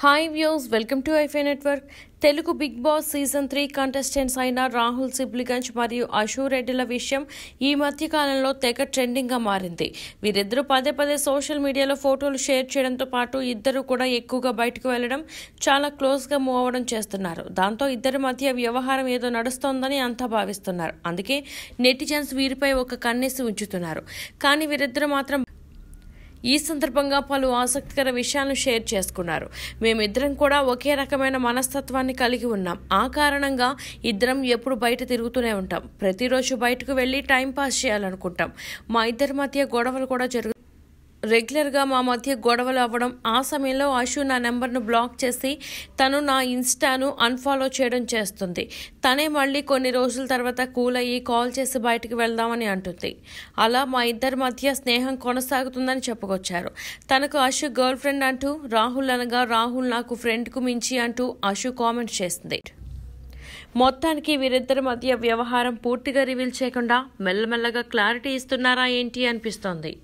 hi views welcome to ఐఫై network Telugu Bigg Boss season three contestants అయిన రాహుల్ సిబ్లిగంజ్ మరియు అశూ రెడ్డిల విషయం ఈ మధ్యకాలంలో తెగ ట్రెండింగ్గా మారింది వీరిద్దరూ పదే పదే సోషల్ మీడియాలో ఫోటోలు షేర్ చేయడంతో పాటు ఇద్దరు కూడా ఎక్కువగా బయటకు వెళ్లడం చాలా క్లోజ్గా మూవ్ అవ్వడం చేస్తున్నారు దాంతో ఇద్దరి మధ్య వ్యవహారం ఏదో నడుస్తోందని అంతా భావిస్తున్నారు అందుకే నెటిజన్స్ వీరిపై ఒక కన్నేసి ఉంచుతున్నారు కానీ వీరిద్దరు మాత్రం ఈ సందర్భంగా పలు ఆసక్తికర విషయాలను షేర్ చేసుకున్నారు మేమిద్దరం కూడా ఒకే రకమైన మనస్తత్వాన్ని కలిగి ఉన్నాం ఆ కారణంగా ఇద్దరం ఎప్పుడు బయట తిరుగుతూనే ఉంటాం ప్రతిరోజు బయటకు వెళ్ళి పాస్ చేయాలనుకుంటాం మా ఇద్దరి మధ్య గొడవలు కూడా జరుగుతాయి రెగ్యులర్గా మా మధ్య గొడవలు అవ్వడం ఆ సమయంలో అశు నా నెంబర్ను బ్లాక్ చేసి తను నా ఇన్స్టాను అన్ఫాలో చేయడం చేస్తుంది తనే మళ్ళీ కొన్ని రోజుల తర్వాత కూల్ అయ్యి కాల్ చేసి బయటకు వెళ్దామని అంటుంది అలా మా ఇద్దరి మధ్య స్నేహం కొనసాగుతుందని చెప్పుకొచ్చారు తనకు అశు గర్ల్ ఫ్రెండ్ అంటూ రాహుల్ అనగా రాహుల్ నాకు ఫ్రెండ్కు మించి అంటూ అశు కామెంట్ చేసింది మొత్తానికి వీరిద్దరి మధ్య వ్యవహారం పూర్తిగా రివీల్ చేయకుండా మెల్లమెల్లగా క్లారిటీ ఇస్తున్నారా ఏంటి అనిపిస్తోంది